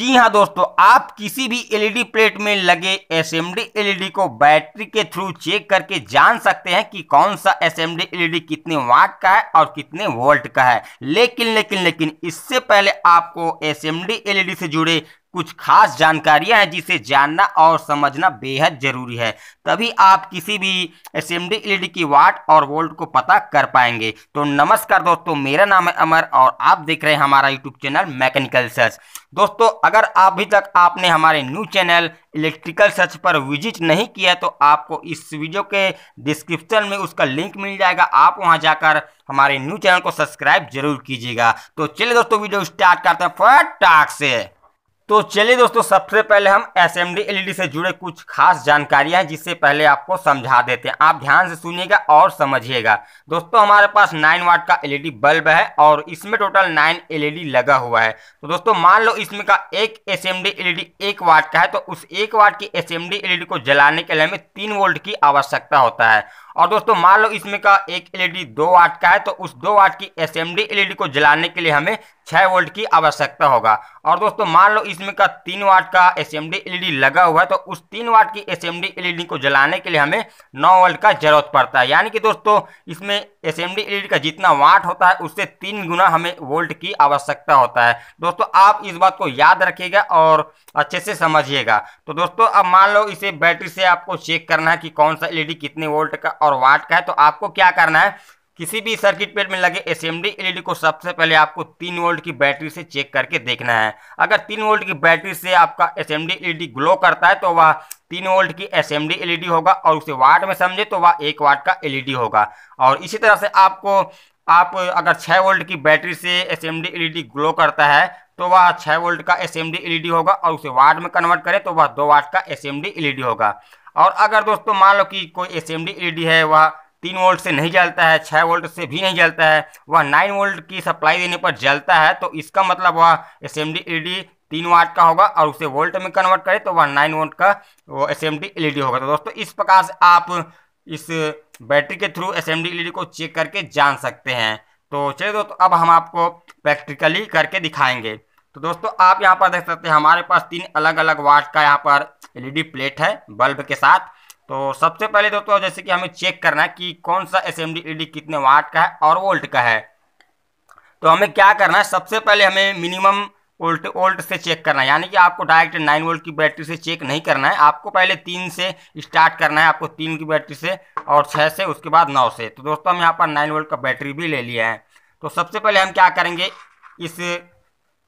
जी हाँ दोस्तों आप किसी भी एलईडी e प्लेट में लगे एसएमडी एलईडी e को बैटरी के थ्रू चेक करके जान सकते हैं कि कौन सा एसएमडी एलईडी e कितने वाट का है और कितने वोल्ट का है लेकिन लेकिन लेकिन इससे पहले आपको एसएमडी एलईडी से जुड़े कुछ खास जानकारियां हैं जिसे जानना और समझना बेहद जरूरी है तभी आप किसी भी असेंबली एल की वाट और वोल्ट को पता कर पाएंगे तो नमस्कार दोस्तों मेरा नाम है अमर और आप देख रहे हैं हमारा यूट्यूब चैनल मैकेनिकल सर्च दोस्तों अगर अभी तक आपने हमारे न्यू चैनल इलेक्ट्रिकल सर्च पर विजिट नहीं किया तो आपको इस वीडियो के डिस्क्रिप्शन में उसका लिंक मिल जाएगा आप वहां जाकर हमारे न्यू चैनल को सब्सक्राइब जरूर कीजिएगा तो चलिए दोस्तों वीडियो स्टार्ट करते हैं फटाक से तो चलिए दोस्तों सबसे पहले हम एस एम डी डी से जुड़े कुछ खास जानकारियां जिससे पहले आपको समझा देते हैं आप ध्यान से सुनिएगा और समझिएगा दोस्तों हमारे पास 9 वाट का एलईडी बल्ब e है और इसमें टोटल 9 एलईडी लगा हुआ है तो दोस्तों मान लो इसमें का एक एस एम डी डी एक वाट का है तो उस एक वाट की एस एम डी डी को जलाने के लिए हमें तीन वोल्ट की आवश्यकता होता है और दोस्तों मान लो इसमें का एक एलईडी e दो वाट का है तो उस दो वाट की एसएमडी एलईडी e को जलाने के लिए हमें छः वोल्ट की आवश्यकता होगा और दोस्तों मान लो इसमें का तीन वाट का एसएमडी एलईडी e लगा हुआ है तो उस तीन वाट की एसएमडी एलईडी को जलाने के लिए हमें नौ वोल्ट का जरूरत पड़ता है यानी कि दोस्तों इसमें एस एम का जितना वाट होता है उससे तीन गुना हमें वोल्ट की आवश्यकता होता है दोस्तों आप इस बात को याद रखिएगा और अच्छे से समझिएगा तो दोस्तों अब मान लो इसे बैटरी से आपको चेक करना है कि कौन सा एल कितने वोल्ट का और और वाट का है तो आपको क्या करना है किसी भी सर्किट पेड में लगे एस एलईडी e को सबसे पहले आपको तीन वोल्ट की बैटरी से चेक करके देखना है अगर तीन वोल्ट की बैटरी से आपका एस एलईडी e ग्लो करता है तो वह तीन वोल्ट की एस एलईडी e होगा और उसे वाट में समझे तो वह एक वाट का एलईडी होगा और इसी तरह से आपको आप अगर छः वोल्ट की बैटरी से एस एलईडी ग्लो करता है तो वह छः वोल्ट का एस एलईडी होगा और उसे वाट में कन्वर्ट करें तो वह दो वाट का एस एलईडी होगा और अगर दोस्तों मान लो कि कोई एस एम e है वह तीन वोल्ट से नहीं जलता है छः वोल्ट से भी नहीं जलता है वह नाइन वोल्ट की सप्लाई देने पर जलता है तो इसका मतलब वह एस एम e तीन वाट का होगा और उसे वोल्ट में कन्वर्ट करें तो वह नाइन वोल्ट का वो एस एम e होगा तो दोस्तों इस प्रकार से आप इस बैटरी के थ्रू एस एम को चेक करके जान सकते हैं तो चलिए दोस्तों अब हम आपको प्रैक्टिकली करके दिखाएंगे तो दोस्तों आप यहाँ पर देख सकते हैं हमारे पास तीन अलग अलग वाट का यहाँ पर एलईडी प्लेट e है बल्ब के साथ तो सबसे पहले दोस्तों जैसे कि हमें चेक करना है कि कौन सा एस एम e कितने वाट का है और वोल्ट का है तो हमें क्या करना है सबसे पहले हमें मिनिमम वोल्ट वोल्ट से चेक करना है यानी कि आपको डायरेक्ट नाइन वोल्ट की बैटरी से चेक नहीं करना है आपको पहले तीन से स्टार्ट करना है आपको तीन की बैटरी से और छः से उसके बाद नौ से तो दोस्तों हम यहाँ पर नाइन वोल्ट का बैटरी भी ले लिया है तो सबसे पहले हम क्या करेंगे इस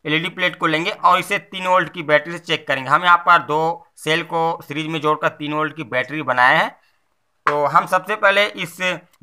एलईडी प्लेट को लेंगे और इसे तीन वोल्ट की बैटरी से चेक करेंगे हम यहाँ पर दो सेल को सीरीज में जोड़कर तीन वोल्ट की बैटरी बनाए हैं तो हम सबसे पहले इस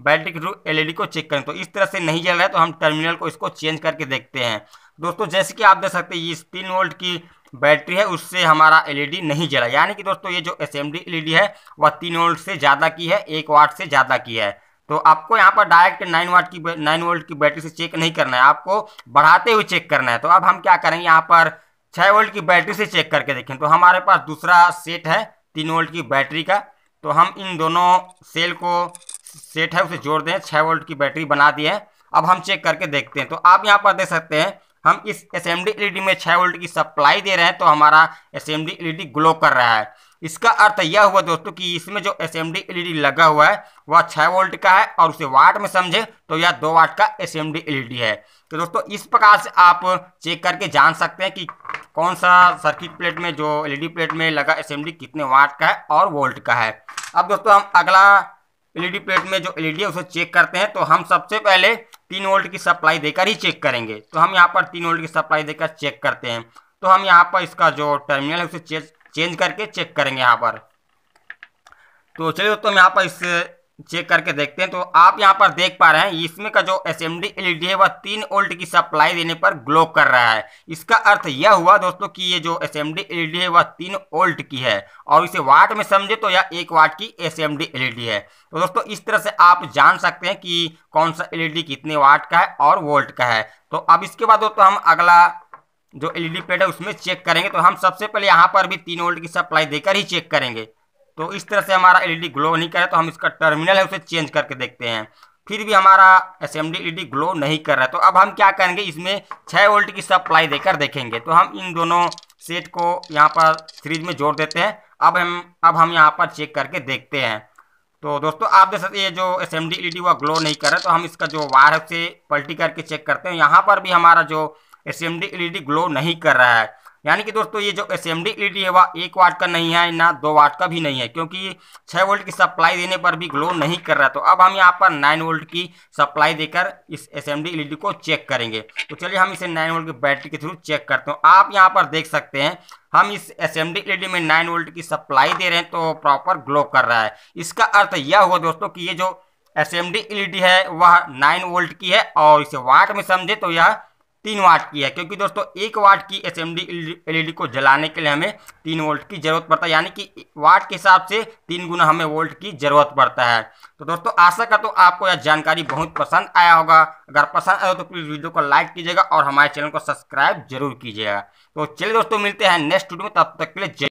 बैटरी के थ्रू एल को चेक करें तो इस तरह से नहीं जल रहा है तो हम टर्मिनल को इसको चेंज करके देखते हैं दोस्तों जैसे कि आप देख सकते हैं इस तीन वोल्ट की बैटरी है उससे हमारा एलईडी नहीं जला यानी कि दोस्तों ये जो एस एम एलईडी है वह तीन वोल्ट से ज़्यादा की है एक वाट से ज़्यादा की है तो आपको यहाँ पर डायरेक्ट नाइन वाट की नाइन वोल्ट की बैटरी से चेक नहीं करना है आपको बढ़ाते हुए चेक करना है तो अब हम क्या करेंगे यहाँ पर छः वोल्ट की बैटरी से चेक करके देखें तो हमारे पास दूसरा सेट है तीन वोल्ट की बैटरी का तो हम इन दोनों सेल को सेट है उसे जोड़ दें छः वोल्ट की बैटरी बना दी है अब हम चेक करके देखते हैं तो आप यहाँ पर देख सकते हैं हम इस एस डी e में छः वोल्ट की सप्लाई दे रहे हैं तो हमारा एस डी ग्लो कर रहा है इसका अर्थ यह हुआ दोस्तों कि इसमें जो एस डी e लगा हुआ है वह छः वोल्ट का है और उसे वाट में समझें तो यह दो वाट का एस डी e है तो दोस्तों इस प्रकार से आप चेक करके जान सकते हैं कि कौन सा सर्किट प्लेट में जो एल ई डी प्लेट में लगा एस कितने वाट का है और वोल्ट का है अब दोस्तों हम अगला एल ई डी प्लेट में जो एल ई डी है उसे चेक करते हैं तो हम सबसे पहले तीन वोल्ट की सप्लाई देकर ही चेक करेंगे तो हम यहाँ पर तीन वोल्ट की सप्लाई देकर चेक करते हैं तो हम यहाँ पर इसका जो टर्मिनल है उसे चेंज करके चेक करेंगे यहाँ पर तो चलिए दोस्तों हम यहाँ पर इस चेक करके देखते हैं तो आप यहाँ पर देख पा रहे हैं इसमें का जो एस एम डी है वह तीन ओल्ट की सप्लाई देने पर ग्लो कर रहा है इसका अर्थ यह हुआ दोस्तों कि ये जो एस एम डी है वह तीन ओल्ट की है और इसे वाट में समझे तो यह एक वाट की एस एम डी है तो दोस्तों इस तरह से आप जान सकते हैं कि कौन सा एल ई डी कितने वाट का है और वोल्ट का है तो अब इसके बाद दोस्तों हम अगला जो एल ई डी पेड है उसमें चेक करेंगे तो हम सबसे पहले यहाँ पर भी तीन वोल्ट की सप्लाई देकर ही चेक करेंगे तो इस तरह से हमारा एलईडी ग्लो e नहीं करे तो हम इसका टर्मिनल है उसे चेंज करके देखते हैं फिर भी हमारा एस एम ग्लो नहीं कर रहा है तो अब हम क्या करेंगे इसमें छः वोल्ट की सप्लाई देकर देखेंगे तो हम इन दोनों सेट को यहाँ पर सीरीज में जोड़ देते हैं अब हम अब हम यहाँ पर चेक करके देखते हैं तो दोस्तों आप देख सकते ये जो एस एम डी हुआ ग्लो नहीं कर रहा तो हम इसका जो वायर से पलटी करके चेक करते हैं यहाँ पर भी हमारा जो असेंबली डी ग्लो नहीं कर रहा है यानी कि दोस्तों ये जो एस एम डी है वह एक वाट का नहीं है ना दो वाट का भी नहीं है क्योंकि छः वोल्ट की सप्लाई देने पर भी ग्लो नहीं कर रहा तो अब हम यहाँ पर नाइन वोल्ट की सप्लाई देकर इस एस एम डी को चेक करेंगे तो चलिए हम इसे नाइन वोल्ट की बैटरी के थ्रू चेक करते हैं आप यहाँ पर देख सकते हैं हम इस एस एम डी में नाइन वोल्ट की सप्लाई दे रहे हैं तो प्रॉपर ग्लो कर रहा है इसका अर्थ यह हुआ दोस्तों कि ये जो एस एम डी है वह नाइन वोल्ट की है और इसे वाट में समझे तो यह तीन वाट की है क्योंकि दोस्तों एक वाट की एस एम e को जलाने के लिए हमें तीन वोल्ट की जरूरत पड़ता है यानी कि वाट के हिसाब से तीन गुना हमें वोल्ट की जरूरत पड़ता है तो दोस्तों आशा का तो आपको यह जानकारी बहुत पसंद आया होगा अगर पसंद आया तो प्लीज़ वीडियो को लाइक कीजिएगा और हमारे चैनल को सब्सक्राइब जरूर कीजिएगा तो चलिए दोस्तों मिलते हैं नेक्स्ट वीडियो में तब तक के लिए